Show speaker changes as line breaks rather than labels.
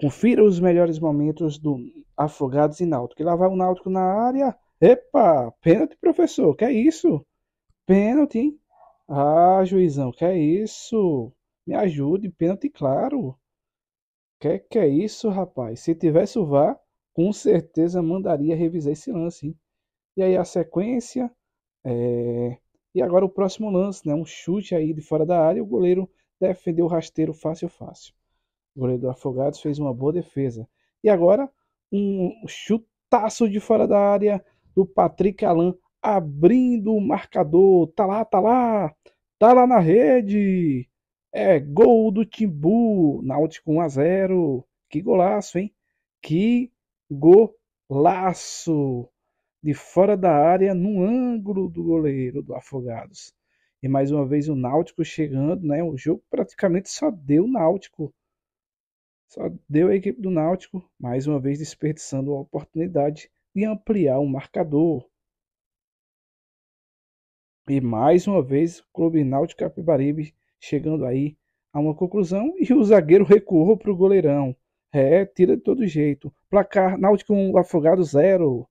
Confira os melhores momentos do Afogados e Náutico. E lá vai o Náutico na área. Epa, pênalti, professor. Que é isso? Pênalti, hein? Ah, juizão, que é isso? Me ajude, pênalti, claro. Que que é isso, rapaz? Se tivesse o VAR, com certeza mandaria revisar esse lance, hein? E aí a sequência. É... E agora o próximo lance, né? Um chute aí de fora da área. O goleiro defendeu o rasteiro fácil, fácil. O goleiro do Afogados fez uma boa defesa. E agora, um chutaço de fora da área do Patrick Alain, abrindo o marcador. Tá lá, tá lá, tá lá na rede. É gol do Timbu, Náutico 1 a 0. Que golaço, hein? Que golaço de fora da área no ângulo do goleiro do Afogados. E mais uma vez o Náutico chegando, né? O jogo praticamente só deu Náutico. Só deu a equipe do Náutico, mais uma vez desperdiçando a oportunidade de ampliar o marcador. E mais uma vez o Clube Náutico Capibaribe chegando aí a uma conclusão e o zagueiro recuou para o goleirão. É, tira de todo jeito. Placar Náutico 1, Afogado 0.